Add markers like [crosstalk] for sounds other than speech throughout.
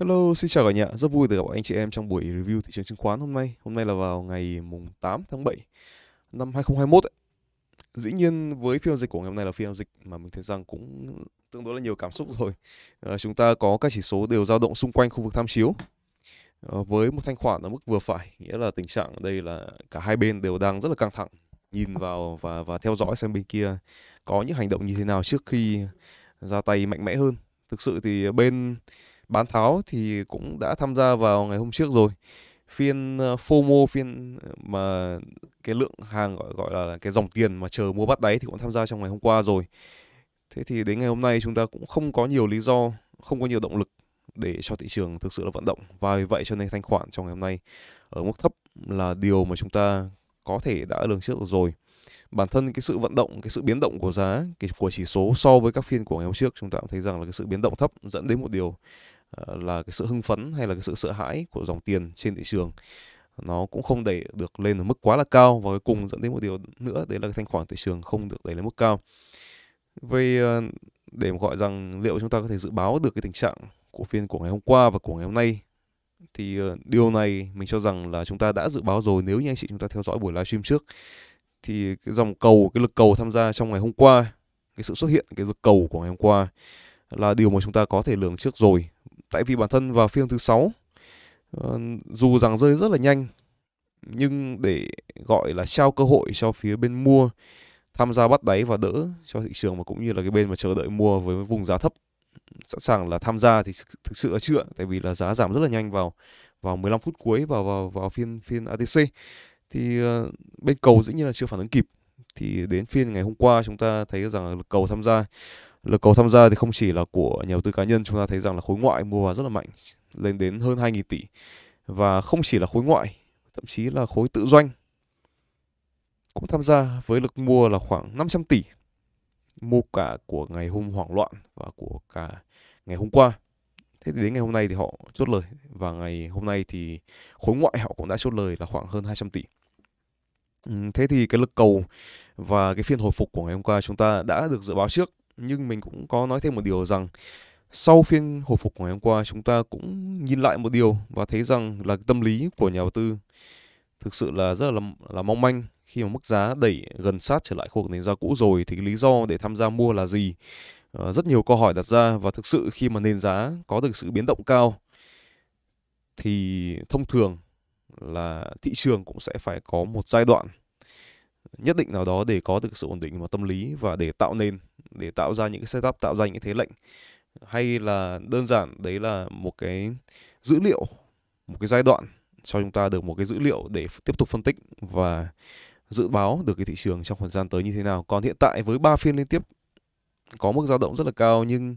Hello, xin chào cả nhà. Rất vui được gặp anh chị em trong buổi review thị trường chứng khoán hôm nay. Hôm nay là vào ngày mùng 8 tháng 7 năm 2021. Ấy. Dĩ nhiên với phiên dịch của ngày hôm nay là phiên dịch mà mình thấy rằng cũng tương đối là nhiều cảm xúc rồi. À, chúng ta có các chỉ số đều dao động xung quanh khu vực tham chiếu à, với một thanh khoản ở mức vừa phải, nghĩa là tình trạng ở đây là cả hai bên đều đang rất là căng thẳng nhìn vào và và theo dõi xem bên kia có những hành động như thế nào trước khi ra tay mạnh mẽ hơn. Thực sự thì bên bán tháo thì cũng đã tham gia vào ngày hôm trước rồi phiên ờ, FOMO phiên ờ, mà cái lượng hàng gọi gọi là cái dòng tiền mà chờ mua bắt đáy thì cũng tham gia trong ngày hôm qua rồi thế thì đến ngày hôm nay chúng ta cũng không có nhiều lý do không có nhiều động lực để cho thị trường thực sự là vận động và vì vậy cho nên thanh khoản trong ngày hôm nay ở mức thấp là điều mà chúng ta có thể đã lường trước rồi bản thân cái sự vận động cái sự biến động của giá cái của chỉ số so với các phiên của ngày hôm trước chúng ta cũng thấy rằng là cái sự biến động thấp dẫn đến một điều Ờ, là cái sự hưng phấn hay là cái sự sợ hãi của dòng tiền trên thị trường nó cũng không đẩy được lên ở mức quá là cao và cuối cùng dẫn đến một điều nữa đấy là cái thanh khoản thị trường không được đẩy lên mức cao vậy ờ, để mà gọi rằng liệu chúng ta có thể dự báo được cái tình trạng của phiên của ngày hôm qua và của ngày hôm nay thì ờ, điều này mình cho rằng là chúng ta đã dự báo rồi nếu như anh chị chúng ta theo dõi buổi livestream trước thì cái dòng cầu cái lực cầu tham gia trong ngày hôm qua cái sự xuất hiện cái lực cầu của ngày hôm qua là điều mà chúng ta có thể lường trước rồi tại vì bản thân vào phiên thứ sáu ờ, dù rằng rơi rất là nhanh nhưng để gọi là trao cơ hội cho phía bên mua tham gia bắt đáy và đỡ cho thị trường và cũng như là cái bên mà chờ đợi mua với vùng giá thấp sẵn sàng là tham gia thì thực sự là chưa tại vì là giá giảm rất là nhanh vào vào 15 phút cuối vào vào vào phiên phiên ATC thì ờ, bên cầu dĩ nhiên là chưa phản ứng kịp thì đến phiên ngày hôm qua chúng ta thấy rằng là cầu tham gia lực cầu tham gia thì không chỉ là của nhà đầu tư cá nhân chúng ta thấy rằng là khối ngoại mua vào rất là mạnh lên đến hơn 2.000 tỷ và không chỉ là khối ngoại thậm chí là khối tự doanh cũng tham gia với lực mua là khoảng 500 tỷ mua cả của ngày hôm hoảng loạn và của cả ngày hôm qua thế thì đến ngày hôm nay thì họ chốt lời và ngày hôm nay thì khối ngoại họ cũng đã chốt lời là khoảng hơn 200 tỷ thế thì cái lực cầu và cái phiên hồi phục của ngày hôm qua chúng ta đã được dự báo trước nhưng mình cũng có nói thêm một điều rằng sau phiên hồi phục ngày hôm qua chúng ta cũng nhìn lại một điều và thấy rằng là tâm lý của nhà đầu tư thực sự là rất là là mong manh khi mà mức giá đẩy gần sát trở lại khu vực nền giá cũ rồi thì lý do để tham gia mua là gì à, rất nhiều câu hỏi đặt ra và thực sự khi mà nền giá có được sự biến động cao thì thông thường là thị trường cũng sẽ phải có một giai đoạn nhất định nào đó để có được sự ổn định và tâm lý và để tạo nền để tạo ra những cái setup tạo ra những thế lệnh hay là đơn giản đấy là một cái dữ liệu một cái giai đoạn cho chúng ta được một cái dữ liệu để tiếp tục phân tích và dự báo được cái thị trường trong thời gian tới như thế nào còn hiện tại với ba phiên liên tiếp có mức dao động rất là cao nhưng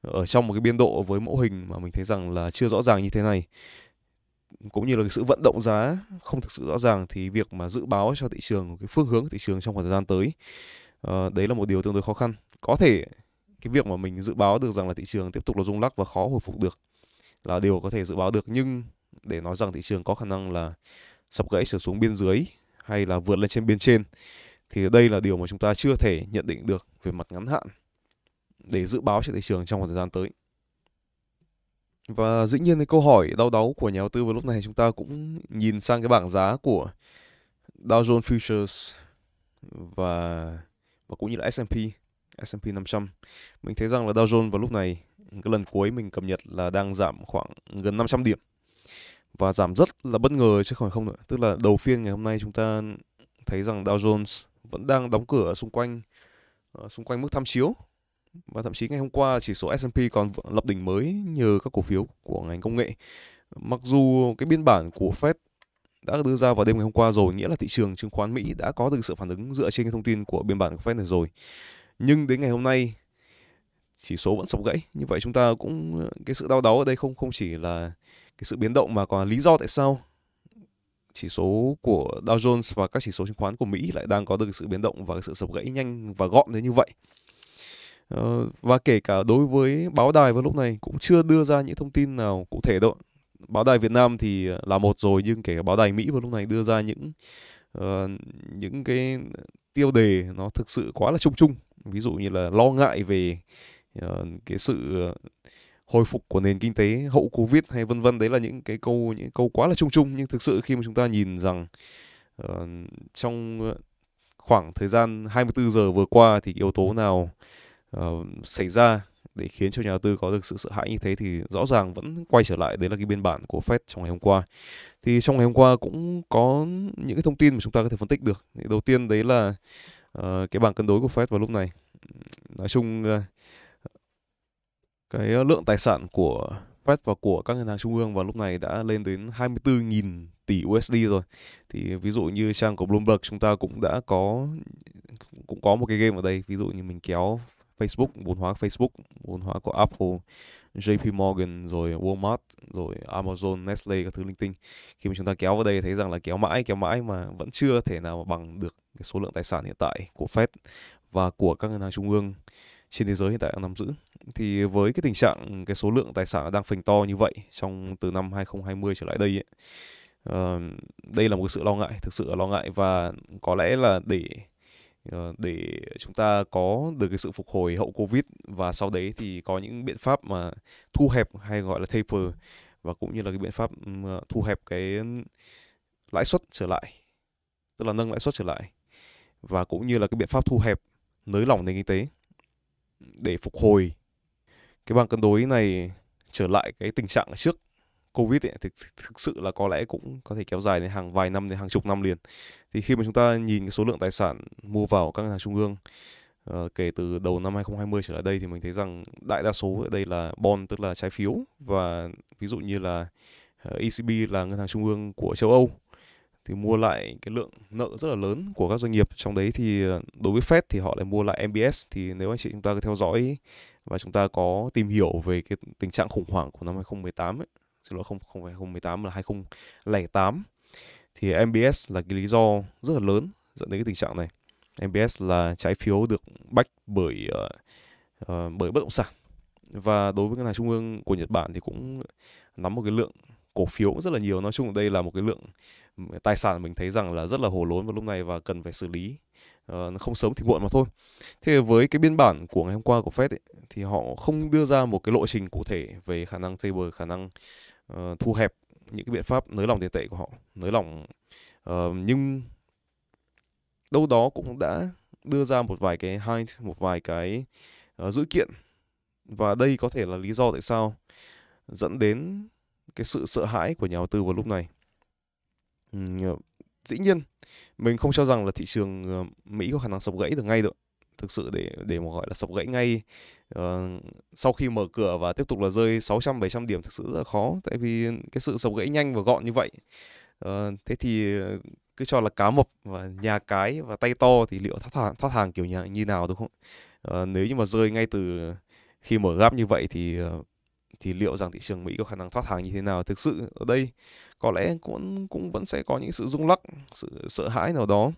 ở trong một cái biên độ với mẫu hình mà mình thấy rằng là chưa rõ ràng như thế này cũng như là cái sự vận động giá không thực sự rõ ràng thì việc mà dự báo cho thị trường cái phương hướng của thị trường trong khoảng thời gian tới uh, đấy là một điều tương đối khó khăn có thể cái việc mà mình dự báo được rằng là thị trường tiếp tục là rung lắc và khó hồi phục được là điều có thể dự báo được nhưng để nói rằng thị trường có khả năng là sập gãy trở xuống biên dưới hay là vượt lên trên biên trên thì đây là điều mà chúng ta chưa thể nhận định được về mặt ngắn hạn để dự báo cho thị trường trong khoảng thời gian tới và dĩ nhiên thì câu hỏi đau đáu của nhà đầu tư vào lúc này chúng ta cũng nhìn sang cái bảng giá của Dow Jones Futures và và cũng như là S&P S&P 500. Mình thấy rằng là Dow Jones vào lúc này cái lần cuối mình cập nhật là đang giảm khoảng gần 500 điểm và giảm rất là bất ngờ chứ không không nữa. Tức là đầu phiên ngày hôm nay chúng ta thấy rằng Dow Jones vẫn đang đóng cửa xung quanh ờ, xung quanh mức tham chiếu và thậm chí ngày hôm qua chỉ số S&P còn lập đỉnh mới nhờ các cổ phiếu của ngành công nghệ. Mặc dù cái biên bản của Fed đã đưa ra vào đêm ngày hôm qua rồi, nghĩa là thị trường chứng khoán Mỹ đã có được sự phản ứng dựa trên cái thông tin của biên bản của Fed này rồi. Nhưng đến ngày hôm nay chỉ số vẫn sập gãy. Như vậy chúng ta cũng cái sự đau đáu ở đây không không chỉ là cái sự biến động mà còn lý do tại sao chỉ số của Dow Jones và các chỉ số chứng khoán của Mỹ lại đang có được sự biến động và sự sập gãy nhanh và gọn đến như vậy. Ờ, và kể cả đối với báo đài vào lúc này cũng chưa đưa ra những thông tin nào cụ thể đâu. Báo đài Việt Nam thì ờ, là một rồi nhưng kể cả báo đài Mỹ vào lúc này đưa ra những uh, những cái tiêu đề nó thực sự quá là chung chung. Ví dụ như là lo ngại về uh, cái sự hồi phục của nền kinh tế hậu Covid hay vân vân đấy là những cái câu những câu quá là chung chung nhưng thực sự khi mà chúng ta nhìn rằng uh, trong khoảng thời gian 24 giờ vừa qua thì yếu tố nào uh, xảy ra để khiến cho nhà đầu tư có được sự sợ hãi như thế thì rõ ràng vẫn quay trở lại đấy là cái biên bản của Fed trong ngày hôm qua. Thì trong ngày hôm qua cũng có những cái thông tin mà chúng ta có thể phân tích được. Thì đầu tiên đấy là uh, cái bảng cân đối của Fed vào lúc này. Nói chung uh, cái lượng tài sản của Fed và của các ngân hàng trung ương vào lúc này đã lên đến 24.000 tỷ USD rồi. Thì ví dụ như trang của Bloomberg chúng ta cũng đã có cũng có một cái game ở đây, ví dụ như mình kéo Facebook vốn hóa Facebook vốn hóa của Apple JP Morgan rồi Walmart rồi Amazon Nestle các thứ linh tinh khi mà chúng ta kéo vào đây thấy rằng là kéo mãi kéo mãi mà vẫn chưa thể nào bằng được cái số lượng tài sản hiện tại của Fed và của các ngân hàng trung ương trên thế giới hiện tại đang nắm giữ thì với cái tình trạng cái số lượng tài sản đang phình to như vậy trong từ năm 2020 trở lại đây ấy, uh, đây là một sự lo ngại thực sự là lo ngại và có lẽ là để Ờ, để chúng ta có được cái sự phục hồi hậu covid và sau đấy thì có những biện pháp mà thu hẹp hay gọi là taper và cũng như là cái biện pháp ừ, thu hẹp cái lãi suất trở lại tức là nâng lãi suất trở lại và cũng như là cái biện pháp thu hẹp nới lỏng nền kinh tế để phục hồi cái bằng cân đối này trở lại cái tình trạng trước covid ấy, thực, thực sự là có lẽ cũng có thể kéo dài đến hàng vài năm đến hàng chục năm liền thì khi mà chúng ta nhìn cái số lượng tài sản mua vào các ngân hàng trung ương uh, kể từ đầu năm 2020 trở lại đây thì mình thấy rằng đại đa số ở đây là bond tức là trái phiếu và ví dụ như là uh, ờ, ECB là ngân hàng trung ương của châu Âu thì mua lại cái lượng nợ rất là lớn của các doanh nghiệp trong đấy thì ờ, đối với Fed thì họ lại mua lại MBS thì nếu anh chị chúng ta theo dõi và chúng ta có tìm hiểu về cái tình trạng khủng hoảng của năm 2018 ấy, xin lỗi không không phải 2018 mà là 2008 thì MBS là cái lý do rất là lớn dẫn đến cái tình trạng này. MBS là trái phiếu được bách bởi uh, uh, bởi bất động sản và đối với ngân hàng trung ương của Nhật Bản thì cũng nắm một cái lượng cổ phiếu rất là nhiều nói chung đây là một cái lượng tài sản mình thấy rằng là rất là hồ lốn vào lúc này và cần phải xử lý uh, không sớm thì muộn mà thôi thế với cái biên bản của ngày hôm qua của Fed ấy, thì họ không đưa ra một cái lộ trình cụ thể về khả năng taper khả năng uh, thu hẹp những cái biện pháp nới lỏng tiền tệ của họ nới lỏng uh, nhưng đâu đó cũng đã đưa ra một vài cái hint một vài cái uh, dữ kiện và đây có thể là lý do tại sao dẫn đến cái sự sợ hãi của nhà đầu tư vào lúc này uhm, dĩ nhiên mình không cho rằng là thị trường Mỹ có khả năng sập gãy được ngay được thực sự để để mà gọi là sập gãy ngay uh, sau khi mở cửa và tiếp tục là rơi 600 700 điểm thực sự rất là khó tại vì cái sự sập gãy nhanh và gọn như vậy. Uh, thế thì ờ, cứ cho là cá mập và nhà cái và tay to thì liệu thoát hàng thoát hàng kiểu nhà như nào đúng không? Uh, nếu như mà rơi ngay từ khi mở gap như vậy thì uh, thì liệu rằng thị trường Mỹ có khả năng thoát hàng như thế nào thực sự ở đây có lẽ cũng cũng vẫn sẽ có những sự rung lắc sự sợ hãi nào đó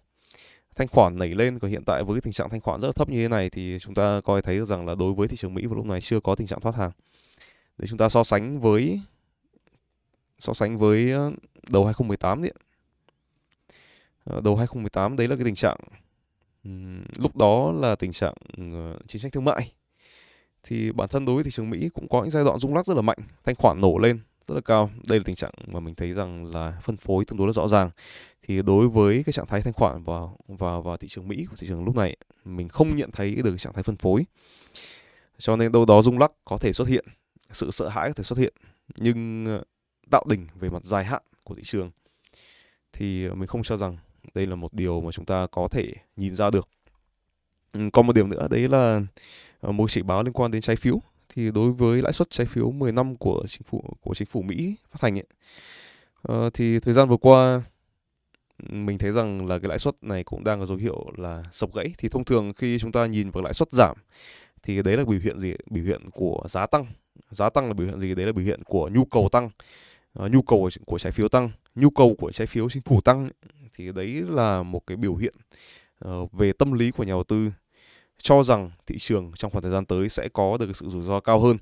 thanh khoản nảy lên và hiện tại với cái tình trạng thanh khoản rất là thấp như thế này thì chúng ta coi thấy rằng là đối với thị trường Mỹ vào lúc này chưa có tình trạng thoát hàng để chúng ta so sánh với so sánh với ờ, đầu 2018 đấy ờ, đầu 2018 đấy là cái tình trạng lúc đó là tình trạng ờ, chính sách thương mại thì bản thân đối với thị trường Mỹ cũng có những giai đoạn rung lắc rất là mạnh thanh khoản nổ lên rất là cao. Đây là tình trạng mà mình thấy rằng là phân phối tương đối là rõ ràng. Thì đối với cái trạng thái thanh khoản vào vào vào thị trường Mỹ của thị trường lúc này, mình không nhận thấy được cái trạng thái phân phối. Cho nên đâu đó rung lắc có thể xuất hiện, sự sợ hãi có thể xuất hiện, nhưng ờ, tạo đỉnh về mặt dài hạn của thị trường thì mình không cho rằng đây là một điều mà chúng ta có thể nhìn ra được. Còn một điểm nữa đấy là ờ, một chỉ báo liên quan đến trái phiếu thì đối với lãi suất trái phiếu 10 năm của chính phủ của chính phủ Mỹ phát hành ấy, ờ, thì thời gian vừa qua mình thấy rằng là cái lãi suất này cũng đang có dấu hiệu là sập gãy thì thông thường khi chúng ta nhìn vào lãi suất giảm thì đấy là biểu hiện gì biểu hiện của giá tăng giá tăng là biểu hiện gì đấy là biểu hiện của nhu cầu tăng ờ, nhu cầu của trái phiếu tăng nhu cầu của trái phiếu chính phủ tăng thì đấy là một cái biểu hiện ờ, về tâm lý của nhà đầu tư cho rằng thị trường trong khoảng thời gian tới sẽ có được sự rủi ro cao hơn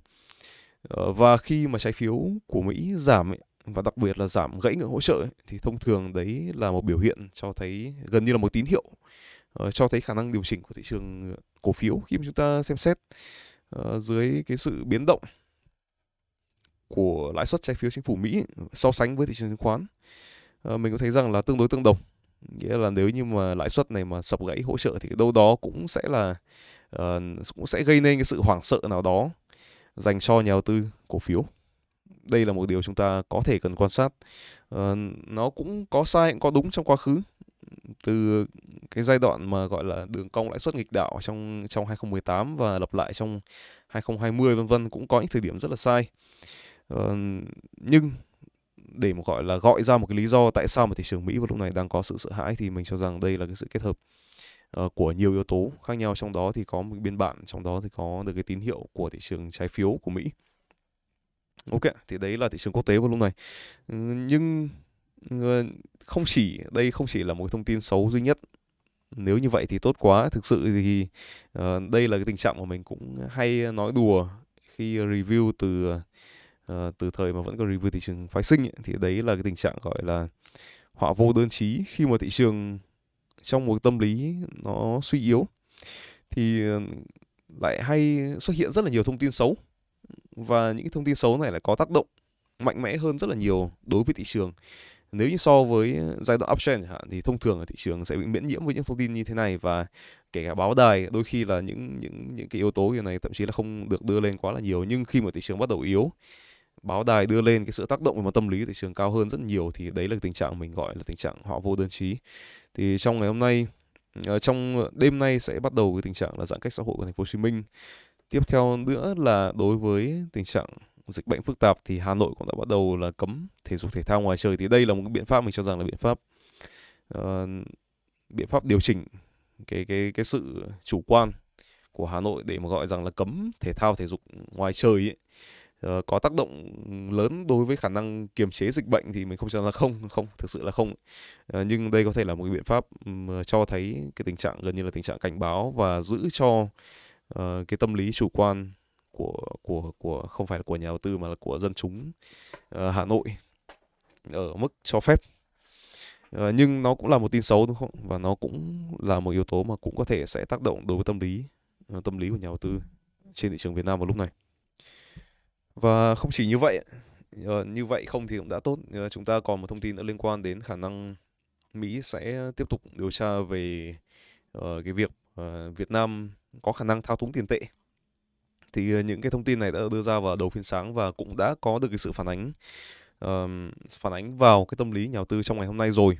ờ, và khi mà trái phiếu của Mỹ giảm và đặc biệt là giảm gãy ngưỡng hỗ trợ thì thông thường đấy là một biểu hiện cho thấy gần như là một tín hiệu ờ, cho thấy khả năng điều chỉnh của thị trường cổ phiếu khi mà chúng ta xem xét ờ, dưới cái sự biến động của lãi suất trái phiếu chính phủ Mỹ so sánh với thị trường chứng khoán mình có thấy rằng là tương đối tương đồng nghĩa là nếu như mà lãi suất này mà sập gãy hỗ trợ thì đâu đó cũng sẽ là uh, cũng sẽ gây nên cái sự hoảng sợ nào đó dành cho nhà đầu tư cổ phiếu đây là một điều chúng ta có thể cần quan sát uh, nó cũng có sai cũng có đúng trong quá khứ từ cái giai đoạn mà gọi là đường cong lãi suất nghịch đảo trong trong 2018 và lặp lại trong 2020 vân vân cũng có những thời điểm rất là sai. Ờ, nhưng để mà gọi là gọi ra một cái lý do tại sao mà thị trường Mỹ vào lúc này đang có sự sợ hãi thì mình cho rằng đây là cái sự kết hợp uh, của nhiều yếu tố khác nhau trong đó thì có một biên bản trong đó thì có được cái tín hiệu của thị trường trái phiếu của Mỹ. Ok, thì đấy là thị trường quốc tế vào lúc này. Ừ, nhưng ờ, không chỉ đây không chỉ là một thông tin xấu duy nhất nếu như vậy thì tốt quá thực sự thì uh, đây là cái tình trạng mà mình cũng hay nói đùa khi review từ Ờ, từ thời mà vẫn còn review thị trường phái sinh ấy, thì đấy là cái tình trạng gọi là họa vô đơn chí khi mà thị trường trong một tâm lý nó suy yếu thì ờ, lại hay xuất hiện rất là nhiều thông tin xấu và những cái thông tin xấu này lại có tác động mạnh mẽ hơn rất là nhiều đối với thị trường nếu như so với giai đoạn uptrend chẳng hạn thì thông thường ở thị trường sẽ bị miễn nhiễm với những thông tin như thế này và kể cả báo đài đôi khi là những những những cái yếu tố như này thậm chí là không được đưa lên quá là nhiều nhưng khi mà thị trường bắt đầu yếu báo đài đưa lên cái sự tác động về mặt tâm lý thị trường cao hơn rất nhiều thì đấy là tình trạng mình gọi là tình trạng họ vô đơn trí thì trong ngày hôm nay ờ, trong đêm nay sẽ bắt đầu cái tình trạng là giãn cách xã hội của thành phố Hồ Chí Minh tiếp theo nữa là đối với tình trạng dịch bệnh phức tạp thì Hà Nội cũng đã bắt đầu là cấm thể dục thể thao ngoài trời thì đây là một cái biện pháp mình cho rằng là biện pháp uh, biện pháp điều chỉnh cái cái cái sự chủ quan của Hà Nội để mà gọi rằng là cấm thể thao thể dục ngoài trời ấy Ờ, có tác động lớn đối với khả năng kiềm chế dịch bệnh thì mình không cho là không [laughs] không thực sự là không ờ, nhưng đây có thể là một cái biện pháp ờ, cho thấy cái tình trạng gần như là tình trạng cảnh báo và giữ cho cái tâm lý chủ quan của của của không phải là của nhà đầu tư mà là của dân chúng Hà Nội ở mức cho phép nhưng nó cũng là một tin xấu đúng không và nó cũng là một yếu tố mà cũng có thể sẽ tác động đối với tâm lý tâm lý của nhà đầu tư trên thị trường Việt Nam vào lúc này và không chỉ như vậy, ờ, như vậy không thì cũng đã tốt. Ờ, chúng ta còn một thông tin nữa liên quan đến khả năng Mỹ sẽ tiếp tục điều tra về ờ, cái việc Việt Nam có khả năng thao túng tiền tệ. Thì những cái thông tin này đã đưa ra vào đầu phiên sáng và cũng đã có được cái sự phản ánh phản ánh vào cái tâm lý nhà đầu tư trong ngày hôm nay rồi.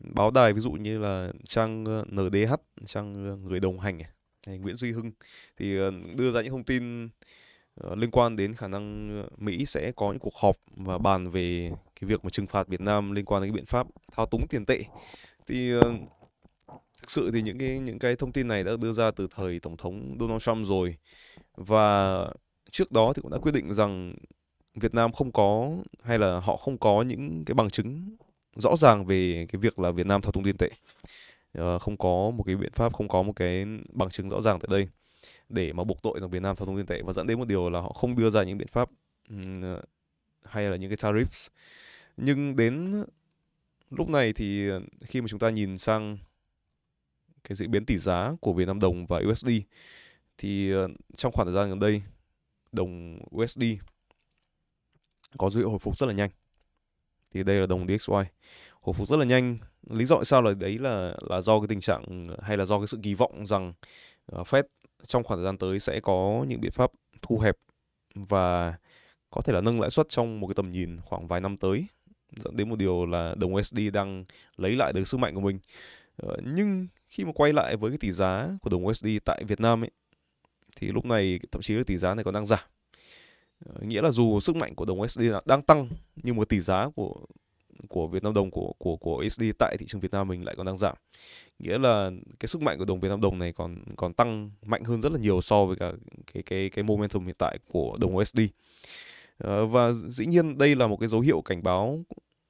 Báo đài ví dụ như là trang ờ, NDH, trang người đồng hành hay Nguyễn Duy Hưng thì đưa ra những thông tin Ờ, liên quan đến khả năng ờ, Mỹ sẽ có những cuộc họp và bàn về cái việc mà trừng phạt Việt Nam liên quan đến cái biện pháp thao túng tiền tệ thì ờ, thực sự thì những cái những cái thông tin này đã đưa ra từ thời tổng thống Donald Trump rồi và trước đó thì cũng đã quyết định rằng Việt Nam không có hay là họ không có những cái bằng chứng rõ ràng về cái việc là Việt Nam thao túng tiền tệ không có một cái biện pháp không có một cái bằng chứng rõ ràng tại đây để mà buộc tội rằng Việt Nam thao túng tiền tệ và dẫn đến một điều là họ không đưa ra những biện pháp ờ, hay là những cái tariffs nhưng đến lúc này thì ờ, khi mà chúng ta nhìn sang cái diễn biến tỷ giá của Việt Nam đồng và USD thì ờ, trong khoảng thời gian gần đây đồng USD có dấu hiệu hồi phục rất là nhanh thì đây là đồng DXY hồi phục rất là nhanh lý do tại sao là đấy là là do cái tình trạng hay là do cái sự kỳ vọng rằng Fed trong khoảng thời gian tới sẽ có những biện pháp thu ừ. hẹp và có thể là nâng lãi suất trong một cái tầm nhìn khoảng vài năm tới dẫn đến một điều là đồng USD đang lấy lại được sức mạnh của mình ờ, nhưng khi mà quay lại với cái tỷ giá của đồng USD tại Việt Nam ấy thì lúc này thậm chí là tỷ giá này còn đang giảm ờ, nghĩa là dù sức mạnh của đồng USD đang tăng nhưng mà tỷ giá của của Việt Nam đồng của của của USD tại thị trường Việt Nam mình lại còn đang giảm. Nghĩa là cái sức mạnh của đồng Việt Nam đồng này còn còn tăng mạnh hơn rất là nhiều so với cả cái cái cái momentum hiện tại của đồng USD. Ờ, và dĩ nhiên đây là một cái dấu hiệu cảnh báo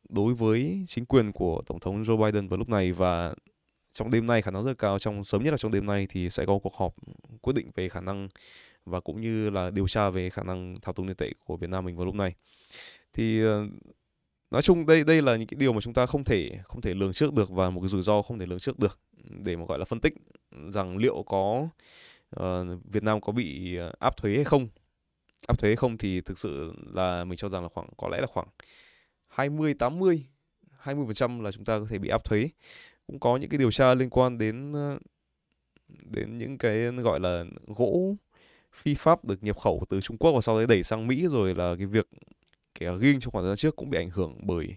đối với chính quyền của tổng thống Joe Biden vào lúc này và trong đêm nay khả năng rất cao trong sớm nhất là trong đêm nay thì sẽ có cuộc họp quyết định về khả năng và cũng như là điều tra về khả năng thao túng tiền tệ của Việt Nam mình vào lúc này. Thì ờ, nói chung đây đây là những cái điều mà chúng ta không thể không thể lường trước được và một cái rủi ro không thể lường trước được để mà gọi là phân tích rằng liệu có uh, Việt Nam có bị ờ, áp thuế hay không áp thuế hay không thì thực sự là mình cho rằng là khoảng có lẽ là khoảng 20 80 20% là chúng ta có thể bị áp thuế cũng có những cái điều tra liên quan đến ờ, đến những cái gọi là gỗ phi pháp được nhập khẩu từ Trung Quốc và sau đấy đẩy sang Mỹ rồi là cái việc cái uh, riêng trong khoảng thời gian trước cũng bị ảnh hưởng bởi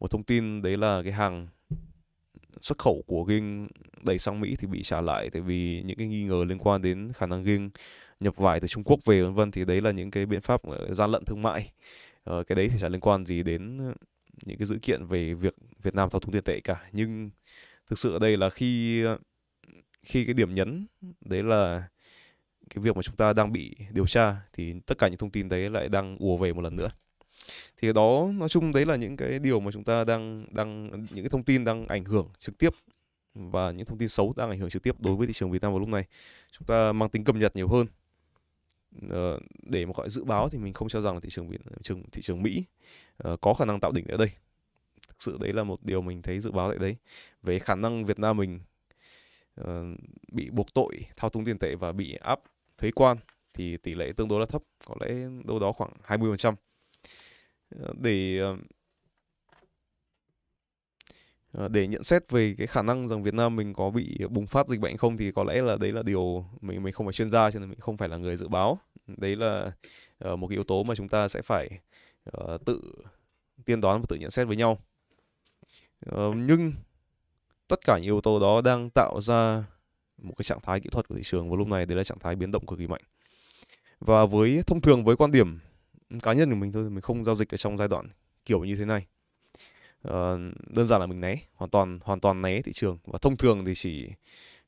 một thông tin đấy là cái hàng xuất khẩu của Ging đẩy sang Mỹ thì bị trả lại tại vì những cái nghi ngờ liên quan đến khả năng Ging nhập vải từ Trung Quốc về vân vân thì đấy là những cái biện pháp ờ, gian lận thương mại ờ, cái đấy thì chả liên quan gì đến những cái dữ kiện về việc Việt Nam thao túng tiền tệ cả nhưng thực sự ở đây là khi ờ, khi cái điểm nhấn đấy là cái việc mà chúng ta đang bị điều tra thì tất cả những thông tin đấy lại đang ùa về một lần nữa thì đó nói chung đấy là những cái điều mà chúng ta đang đang những cái thông tin đang ảnh hưởng trực tiếp và những thông tin xấu đang ảnh hưởng trực tiếp đối với thị trường Việt Nam vào lúc này chúng ta mang tính cập nhật nhiều hơn ờ, để mà gọi dự báo thì mình không cho rằng là thị trường Việt trường thị trường Mỹ ờ, có khả năng tạo đỉnh ở đây thực sự đấy là một điều mình thấy dự báo tại đấy về khả năng Việt Nam mình ờ, bị buộc tội thao túng tiền tệ và bị áp thuế quan thì tỷ lệ tương đối là thấp có lẽ đâu đó khoảng 20% Ờ, để ờ, ờ, để nhận xét về cái khả năng rằng Việt Nam mình có bị bùng phát dịch bệnh không thì có lẽ là đấy là điều mình mình không phải chuyên gia cho nên mình không phải là người dự báo đấy là một cái yếu tố mà chúng ta sẽ phải tự tiên đoán và tự nhận xét với nhau nhưng tất cả những yếu tố đó đang tạo ra một cái trạng thái kỹ thuật của thị trường vào lúc này đấy là trạng thái biến động cực kỳ mạnh và với thông thường với quan điểm cá nhân của mình thôi mình không giao dịch ở trong giai đoạn kiểu như thế này Uh, đơn giản là mình né hoàn toàn hoàn toàn né thị trường và thông thường thì chỉ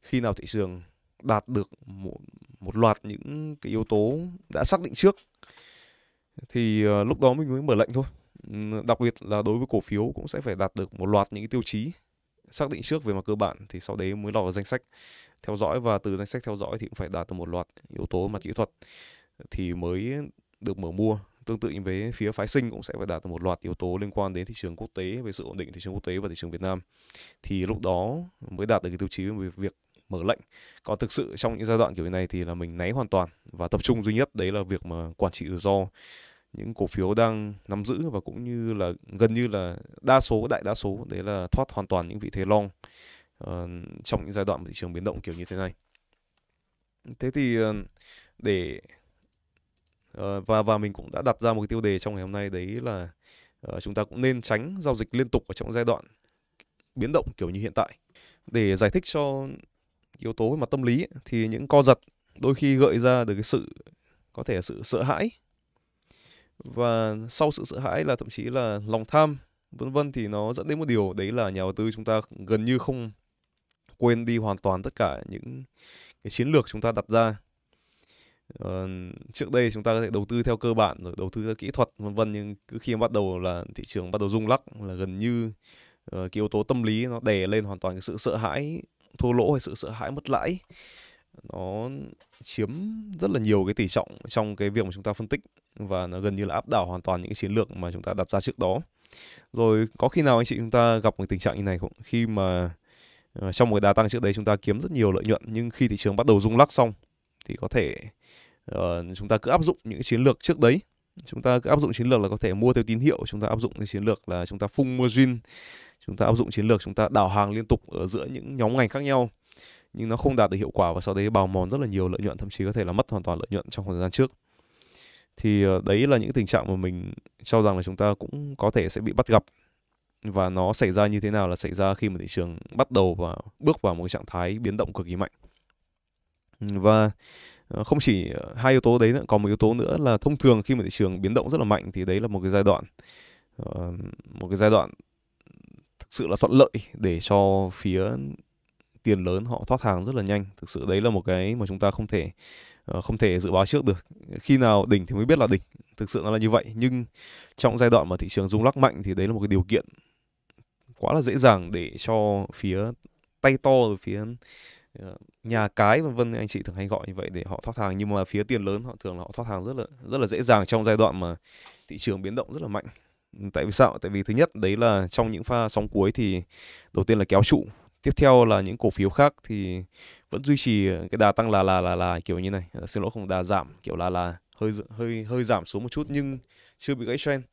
khi nào thị trường đạt được một, một loạt những cái yếu tố đã xác định trước thì uh, lúc đó mình mới mở lệnh thôi đặc biệt là đối với cổ phiếu cũng sẽ phải đạt được một loạt những cái tiêu chí xác định trước về mặt cơ bản thì sau đấy mới lọt vào danh sách theo dõi và từ danh sách theo dõi thì cũng phải đạt được một loạt yếu tố mặt kỹ thuật thì mới được mở mua Tương tự như với phía phái sinh cũng sẽ phải đạt một loạt yếu tố liên quan đến thị trường quốc tế về sự ổn định thị trường quốc tế và thị trường Việt Nam. Thì lúc đó mới đạt được cái tiêu chí về việc mở lệnh còn thực sự trong những giai đoạn kiểu như này thì là mình né hoàn toàn và tập trung duy nhất đấy là việc mà quản trị rủi ro những cổ phiếu đang nắm giữ và cũng như là gần như là đa số đại đa số đấy là thoát hoàn toàn những vị thế long uh, trong những giai đoạn thị trường biến động kiểu như thế này thế thì ờ, để Ờ, và và mình cũng đã đặt ra một tiêu đề trong ngày hôm nay đấy là uh, chúng ta cũng nên tránh giao dịch liên tục ở trong giai đoạn biến động kiểu như hiện tại để giải thích cho yếu tố về mặt tâm lý thì những co giật đôi khi gợi ra được cái sự có thể là sự sợ hãi và sau sự sợ hãi là thậm chí là lòng tham vân vân thì nó dẫn đến một điều đấy là nhà đầu tư chúng ta gần như không quên đi hoàn toàn tất cả những cái chiến lược chúng ta đặt ra uh, trước đây chúng ta có thể đầu tư theo cơ bản rồi đầu tư theo kỹ thuật vân vân nhưng cứ khi bắt đầu là thị trường bắt đầu rung lắc là gần như uh, cái yếu tố tâm lý nó đè lên hoàn toàn cái sự sợ hãi thua lỗ hay sự sợ hãi mất lãi nó chiếm rất là nhiều cái tỷ trọng trong cái việc mà chúng ta phân tích và nó gần như là áp đảo hoàn toàn những cái chiến lược mà chúng ta đặt ra trước đó rồi có khi nào anh chị chúng ta gặp một tình trạng như này không khi mà ờ, trong một đà tăng trước đấy chúng ta kiếm rất nhiều lợi nhuận nhưng khi thị trường bắt đầu rung lắc xong thì có thể uh, chúng ta cứ áp dụng những chiến lược trước đấy chúng ta cứ áp dụng chiến lược là có thể mua theo tín hiệu chúng ta áp dụng chiến lược là chúng ta phung margin chúng ta áp dụng chiến lược chúng ta đảo hàng liên tục ở giữa những nhóm ngành khác nhau nhưng nó không đạt được hiệu quả và sau đấy bào mòn rất là nhiều lợi nhuận thậm chí có thể là mất hoàn toàn lợi nhuận trong thời gian trước thì ờ, đấy là những tình trạng mà mình cho rằng là chúng ta cũng có thể sẽ bị bắt gặp và nó xảy ra như thế nào là xảy ra khi mà thị trường bắt đầu và bước vào một trạng thái biến động cực kỳ mạnh và Ờ, không chỉ hai yếu tố đấy nữa còn một yếu tố nữa là thông thường khi mà thị trường biến động rất là mạnh thì đấy là một cái giai đoạn ờ, một cái giai đoạn thực sự là thuận lợi để cho phía tiền lớn họ thoát hàng rất là nhanh thực sự đấy là một cái mà chúng ta không thể ờ, không thể dự báo trước được khi nào đỉnh thì mới biết là đỉnh thực sự nó là như vậy nhưng trong giai đoạn mà thị trường rung lắc mạnh thì đấy là một cái điều kiện quá là dễ dàng để cho phía tay to phía Ờ, nhà cái vân vân anh chị thường hay gọi như vậy để họ thoát hàng nhưng mà phía tiền lớn họ thường là họ thoát hàng rất là rất là dễ dàng trong giai đoạn mà thị trường biến động rất là mạnh tại vì sao tại vì thứ nhất đấy là trong những pha sóng cuối thì đầu tiên là kéo trụ tiếp theo là những cổ phiếu khác thì vẫn duy trì cái đà tăng là là là là kiểu như này ờ, xin lỗi không đà giảm kiểu là là hơi hơi hơi giảm xuống một chút nhưng chưa bị gãy trend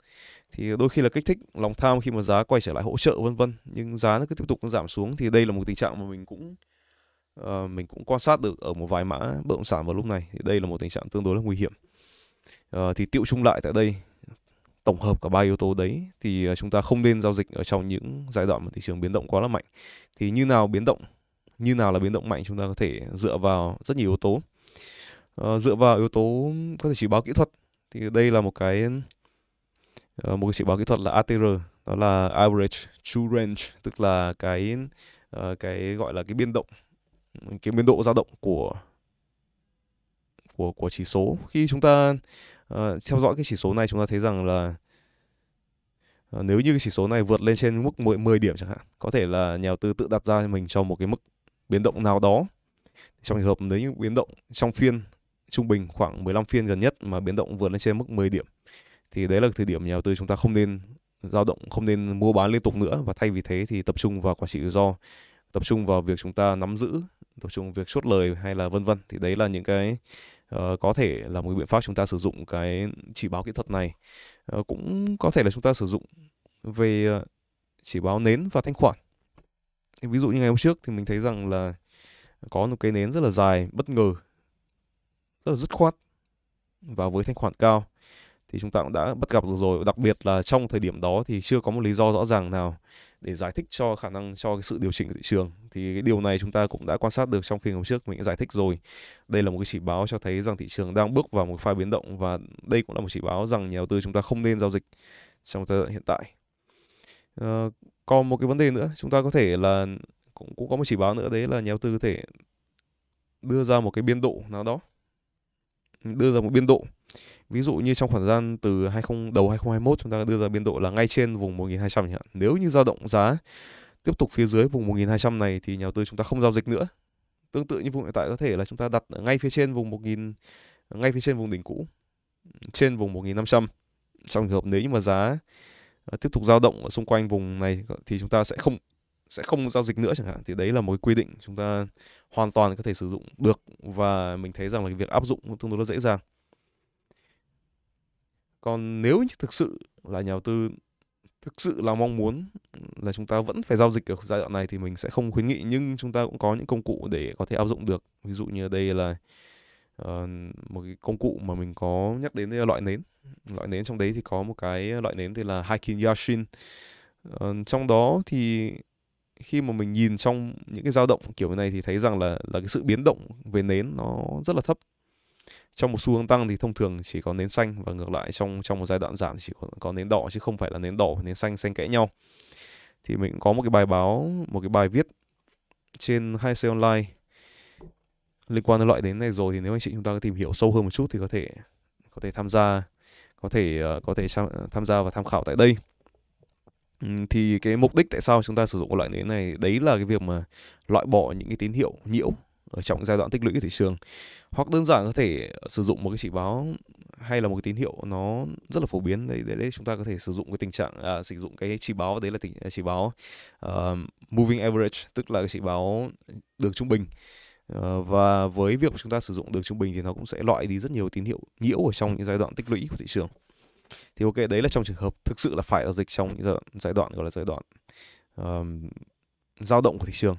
thì đôi khi là kích thích lòng tham khi mà giá quay trở lại hỗ trợ vân vân nhưng giá nó cứ tiếp tục giảm xuống thì đây là một tình trạng mà mình cũng Ờ, mình cũng quan sát được ở một vài mã bất động sản vào lúc này thì đây là một tình trạng tương đối là nguy hiểm uh, thì tiệu chung lại tại đây tổng hợp cả ba yếu tố đấy thì ờ, chúng ta không nên giao dịch ở trong những giai đoạn mà thị trường biến động quá là mạnh thì như nào biến động như nào là biến động mạnh chúng ta có thể dựa vào rất nhiều yếu tố uh, dựa vào yếu tố có thể chỉ báo kỹ thuật thì đây là một cái uh, một cái chỉ báo kỹ thuật là ATR đó là average true range tức là cái uh, cái gọi là cái biên động cái biên độ dao động của của của chỉ số khi chúng ta uh, theo dõi cái chỉ số này chúng ta thấy rằng là uh, nếu như cái chỉ số này vượt lên trên mức 10, 10 điểm chẳng hạn có thể là nhà đầu tư tự đặt ra mình trong một cái mức biến động nào đó trong trường hợp nếu như biến động trong phiên trung bình khoảng 15 phiên gần nhất mà biến động vượt lên trên mức 10 điểm thì đấy là thời điểm nhà đầu tư chúng ta không nên dao động không nên mua bán liên tục nữa và thay vì thế thì tập trung vào quản trị rủi ro tập trung vào việc chúng ta nắm giữ tập trung việc chốt lời hay là vân vân thì đấy là những cái uh, có thể là một biện pháp chúng ta sử dụng cái chỉ báo kỹ thuật này uh, cũng có thể là chúng ta sử dụng về ờ, chỉ báo nến và thanh khoản thì ví dụ như ngày hôm trước thì mình thấy rằng là có một cái nến rất là dài bất ngờ rất là dứt khoát và với thanh khoản cao thì chúng ta cũng đã bắt gặp được rồi đặc biệt là trong thời điểm đó thì chưa có một lý do rõ ràng nào để giải thích cho khả năng cho cái sự điều chỉnh của thị trường thì cái điều này chúng ta cũng đã quan sát được trong phiên hôm trước mình đã giải thích rồi đây là một cái chỉ báo cho thấy rằng thị trường đang bước vào một pha biến động và đây cũng là một chỉ báo rằng nhà đầu tư chúng ta không nên giao dịch trong thời đoạn hiện tại à, còn một cái vấn đề nữa chúng ta có thể là cũng cũng có một chỉ báo nữa đấy là nhà đầu tư có thể đưa ra một cái biên độ nào đó đưa ra một biên độ ví dụ như trong khoảng thời gian từ 20 đầu 2021 chúng ta đưa ra biên độ là ngay trên vùng 1200 chẳng Nếu như dao động giá tiếp tục phía dưới vùng 1200 này thì nhà đầu tư chúng ta không giao dịch nữa. Tương tự như vùng hiện tại có thể là chúng ta đặt ngay phía trên vùng 1000 ngay phía trên vùng đỉnh cũ trên vùng 1500. Trong trường hợp nếu như mà giá ờ, tiếp tục dao động ở xung quanh vùng này thì chúng ta sẽ không sẽ không giao dịch nữa chẳng hạn thì đấy là một cái quy định chúng ta hoàn toàn có thể sử dụng được và mình thấy rằng là cái việc áp dụng tương đối là dễ dàng còn nếu như thực sự là nhà đầu tư thực sự là mong muốn là chúng ta vẫn phải giao dịch ở giai đoạn này thì mình sẽ không khuyến nghị nhưng chúng ta cũng có những công cụ để có thể áp dụng được ví dụ như đây là uh, một cái công cụ mà mình có nhắc đến đây là loại nến loại nến trong đấy thì có một cái loại nến tên là Haikin Yashin uh, trong đó thì khi mà mình nhìn trong những cái dao động kiểu này thì thấy rằng là là cái sự biến động về nến nó rất là thấp trong một xu hướng tăng thì thông thường chỉ có nến xanh và ngược lại trong trong một giai đoạn giảm chỉ có nến đỏ chứ không phải là nến đỏ nến xanh xanh kẽ nhau thì mình có một cái bài báo một cái bài viết trên c Online liên quan đến loại đến này rồi thì nếu anh chị chúng ta có tìm hiểu sâu hơn một chút thì có thể có thể tham gia có thể ờ, có thể tham gia và tham khảo tại đây thì cái mục đích tại sao chúng ta sử dụng loại nến này đấy là cái việc mà loại bỏ những cái tín hiệu nhiễu ở trong giai đoạn tích lũy của thị trường hoặc đơn giản có thể ờ, sử dụng một cái chỉ báo hay là một cái tín hiệu nó rất là phổ biến đấy để, để chúng ta có thể sử dụng cái tình trạng à, sử dụng cái chỉ báo đấy là tình à, chỉ báo uh, moving average tức là cái chỉ báo đường trung bình ờ, và với việc chúng ta sử dụng đường trung bình thì nó cũng sẽ loại đi rất nhiều tín hiệu nhiễu ở trong những giai đoạn tích lũy của thị trường thì ok đấy là trong trường hợp thực sự là phải giao dịch trong những giai đoạn gọi là giai đoạn uh, dao động của thị trường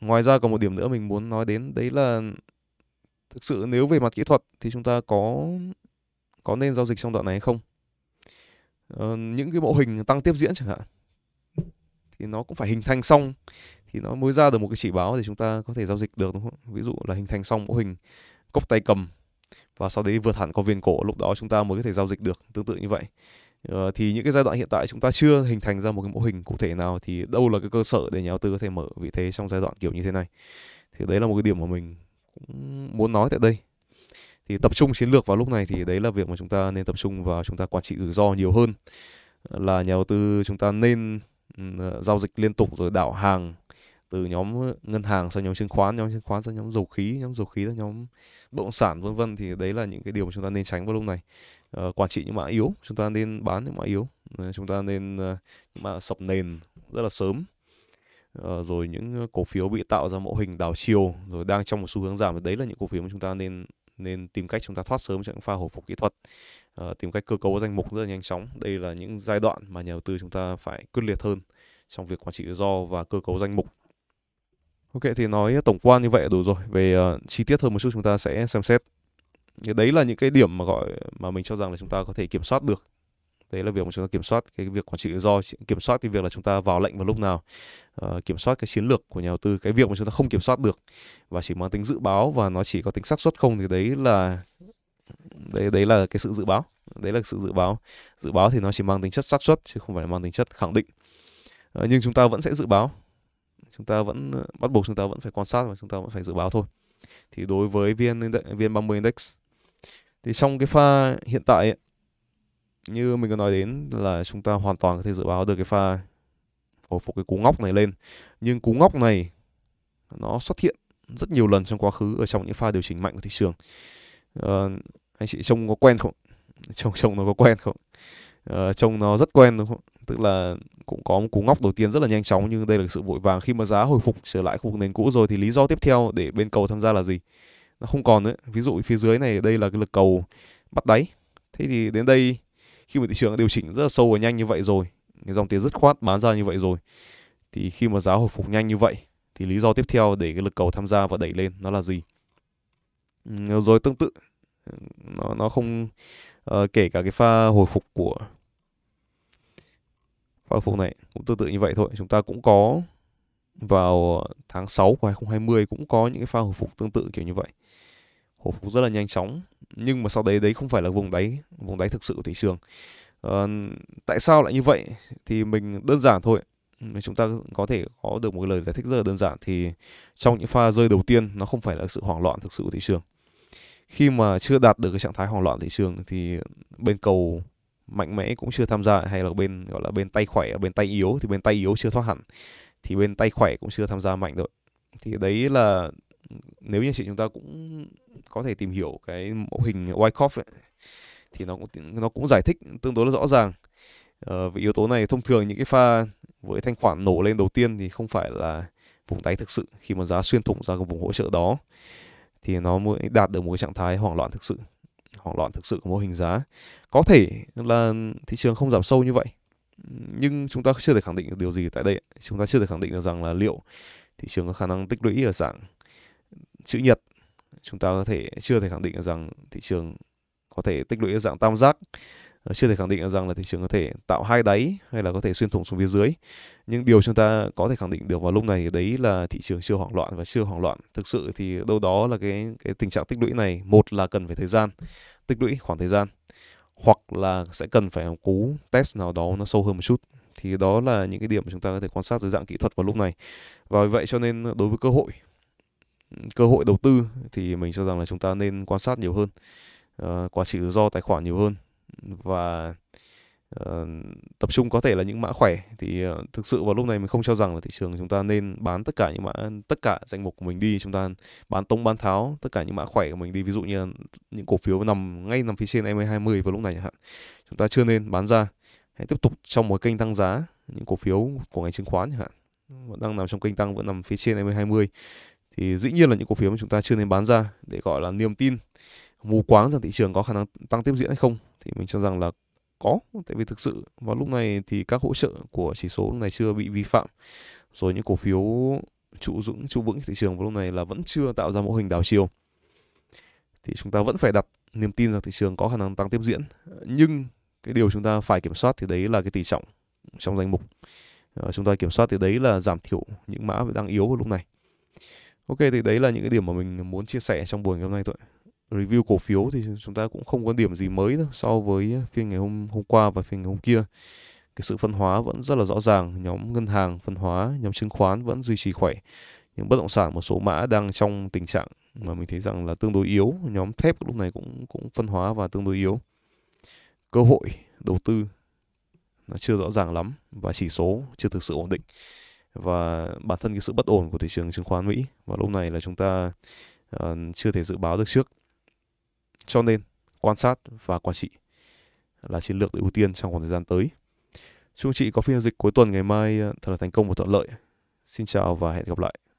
ngoài ra còn một điểm nữa mình muốn nói đến đấy là thực sự nếu về mặt kỹ thuật thì chúng ta có có nên giao dịch trong đoạn này hay không ờ, những cái mẫu hình tăng tiếp diễn chẳng hạn thì nó cũng phải hình thành xong thì nó mới ra được một cái chỉ báo để chúng ta có thể giao dịch được đúng không ví dụ là hình thành xong mẫu hình cốc tay cầm và sau đấy vượt hẳn con viên cổ lúc đó chúng ta mới có thể giao dịch được tương tự như vậy Ờ, thì những cái giai đoạn hiện tại chúng ta chưa hình thành ra một cái mô hình cụ thể nào thì đâu là cái cơ sở để nhà đầu tư có thể mở vị thế trong giai đoạn kiểu như thế này thì đấy là một cái điểm mà mình cũng muốn nói tại đây thì tập trung chiến lược vào lúc này thì đấy là việc mà chúng ta nên tập trung vào chúng ta quản trị rủi ro nhiều hơn ờ, là nhà đầu tư chúng ta nên ừ, ờ, giao dịch liên tục rồi đảo hàng từ nhóm ngân hàng sang nhóm chứng khoán nhóm chứng khoán sang nhóm dầu khí nhóm dầu khí sang nhóm bất động sản vân vân thì đấy là những cái điều mà chúng ta nên tránh vào lúc này Ờ, quản trị những mã yếu chúng ta nên bán những mã yếu ờ, chúng ta nên ờ, những mã sập nền rất là sớm rồi những cổ phiếu bị tạo ra mô hình đảo chiều rồi đang trong một xu hướng giảm đấy là những cổ phiếu mà chúng ta nên nên tìm cách chúng ta thoát sớm trong pha hồi phục kỹ thuật tìm cách cơ cấu danh mục rất là nhanh chóng đây là những giai đoạn mà nhà đầu tư chúng ta phải quyết liệt hơn trong việc quản trị rủi ro và cơ cấu danh mục Ok thì nói tổng quan như vậy đủ rồi. Về chi tiết hơn một chút chúng ta sẽ xem xét thì đấy là những cái điểm mà gọi mà mình cho rằng là chúng ta có thể kiểm soát được đấy là việc mà chúng ta kiểm soát cái việc quản trị rủi ro kiểm soát cái việc là chúng ta vào lệnh vào lúc nào uh, kiểm soát cái chiến lược của nhà đầu tư cái việc mà chúng ta không kiểm soát được và chỉ mang tính dự báo và nó chỉ có tính xác suất không thì đấy là đấy đấy là cái sự dự báo đấy là sự dự báo dự báo thì nó chỉ mang tính chất xác suất chứ không phải mang tính chất khẳng định uh, nhưng chúng ta vẫn sẽ dự báo chúng ta vẫn bắt buộc chúng ta vẫn phải quan sát và chúng ta vẫn phải dự báo thôi thì đối với vn vn 30 index thì trong cái pha hiện tại ấy, như mình có nói đến là chúng ta hoàn toàn có thể dự báo được cái pha hồi phục cái cú ngóc này lên nhưng cú ngóc này nó xuất hiện rất nhiều lần trong quá khứ ở trong những pha điều chỉnh mạnh của thị trường uh, anh chị trông có quen không [laughs] trông trông nó có quen không ờ, trông nó rất quen đúng không tức là cũng có một cú ngóc đầu tiên rất là nhanh chóng nhưng đây là sự vội vàng khi mà giá hồi phục trở lại khu vực nền cũ rồi thì lý do tiếp theo để bên cầu tham gia là gì nó không còn nữa ví dụ phía dưới này đây là cái lực cầu bắt đáy thế thì đến đây khi mà thị trường điều chỉnh rất là sâu và nhanh như vậy rồi cái dòng tiền dứt khoát bán ra như vậy rồi thì khi mà giá hồi phục nhanh như vậy thì lý do tiếp theo để cái lực cầu tham gia và đẩy lên nó là gì rồi tương tự nó nó không uh, kể cả cái pha hồi phục của pha hồi phục này cũng tương tự như vậy thôi chúng ta cũng có vào tháng 6 của 2020 cũng có những cái pha hồi phục tương tự kiểu như vậy hồi phục rất là nhanh chóng nhưng mà sau đấy đấy không phải là vùng đáy vùng đáy thực sự của thị trường ờ, tại sao lại như vậy thì mình đơn giản thôi chúng ta có thể có được một lời giải thích rất là đơn giản thì trong những pha rơi đầu tiên nó không phải là sự hoảng loạn thực sự của thị trường khi mà chưa đạt được cái trạng thái hoảng loạn thị trường thì bên cầu mạnh mẽ cũng chưa tham gia hay là bên gọi là bên tay khỏe bên tay yếu thì bên tay yếu chưa thoát hẳn thì bên tay khỏe cũng chưa tham gia mạnh rồi thì đấy là nếu như chị chúng ta cũng có thể tìm hiểu cái mẫu hình Wyckoff ấy, thì nó cũng nó cũng giải thích tương đối là rõ ràng ờ, về yếu tố này thông thường những cái pha với thanh khoản nổ lên đầu tiên thì không phải là vùng đáy thực sự khi mà giá xuyên thủng ra cái vùng hỗ trợ đó thì nó mới đạt được một cái trạng thái hoảng loạn thực sự hoảng loạn thực sự của mô hình giá có thể là thị trường không giảm sâu như vậy nhưng chúng ta chưa thể khẳng định được điều gì tại đây chúng ta chưa thể khẳng định được rằng là liệu thị trường có khả năng tích lũy ở dạng chữ nhật chúng ta có thể chưa thể khẳng định được rằng thị trường có thể tích lũy ở dạng tam giác ờ, chưa thể khẳng định được rằng là thị trường có thể tạo hai đáy hay là có thể xuyên thủng xuống phía dưới nhưng điều chúng ta có thể khẳng định được vào lúc này đấy là thị trường chưa hoảng loạn và chưa hoảng loạn thực sự thì đâu đó là cái cái tình trạng tích lũy này một là cần phải thời gian tích lũy khoảng thời gian hoặc là sẽ cần phải một cú test nào đó nó sâu hơn một chút thì đó là những cái điểm mà chúng ta có thể quan sát dưới dạng kỹ thuật vào lúc này và vì vậy cho nên đối với cơ hội cơ hội đầu tư thì mình cho rằng là chúng ta nên quan sát nhiều hơn uh, quản trị rủi ro tài khoản nhiều hơn và uh, tập trung có thể là những mã khỏe thì uh, thực sự vào lúc này mình không cho rằng là thị trường chúng ta nên bán tất cả những mã tất cả danh mục của mình đi chúng ta bán tống bán tháo tất cả những mã khỏe của mình đi ví dụ như những cổ phiếu nằm ngay nằm phía trên MA20 vào lúc này hạn chúng ta chưa nên bán ra hãy tiếp tục trong một kênh tăng giá những cổ phiếu của ngành chứng khoán chẳng hạn vẫn đang nằm trong kênh tăng vẫn nằm phía trên MA20 thì dĩ nhiên là những cổ phiếu mà chúng ta chưa nên bán ra để gọi là niềm tin mù quáng rằng thị trường có khả năng tăng tiếp diễn hay không thì mình cho rằng là có tại vì thực sự vào lúc này thì các hỗ trợ của chỉ số lúc này chưa bị vi phạm rồi những cổ phiếu trụ vững trụ vững thị trường vào lúc này là vẫn chưa tạo ra mô hình đảo chiều thì chúng ta vẫn phải đặt niềm tin rằng thị trường có khả năng tăng tiếp diễn nhưng cái điều chúng ta phải kiểm soát thì đấy là cái tỷ trọng trong danh mục ờ, chúng ta kiểm soát thì đấy là giảm thiểu những mã đang yếu vào lúc này ok thì đấy là những cái điểm mà mình muốn chia sẻ trong buổi ngày hôm nay thôi review cổ phiếu thì chúng ta cũng không có điểm gì mới đâu so với phiên ngày hôm hôm qua và phiên ngày hôm kia cái sự phân hóa vẫn rất là rõ ràng nhóm ngân hàng phân hóa nhóm chứng khoán vẫn duy trì khỏe nhưng bất động sản một số mã đang trong tình trạng mà mình thấy rằng là tương đối yếu nhóm thép lúc này cũng cũng phân hóa và tương đối yếu cơ hội đầu tư nó chưa rõ ràng lắm và chỉ số chưa thực sự ổn định và bản thân cái sự bất ổn của thị trường chứng khoán Mỹ và lúc này là chúng ta uh, chưa thể dự báo được trước cho nên, quan sát và quản trị là chiến lược được ưu tiên trong khoảng thời gian tới. Chúc chị có phiên dịch cuối tuần ngày mai ờ, thật là thành công và thuận lợi. Xin chào và hẹn gặp lại.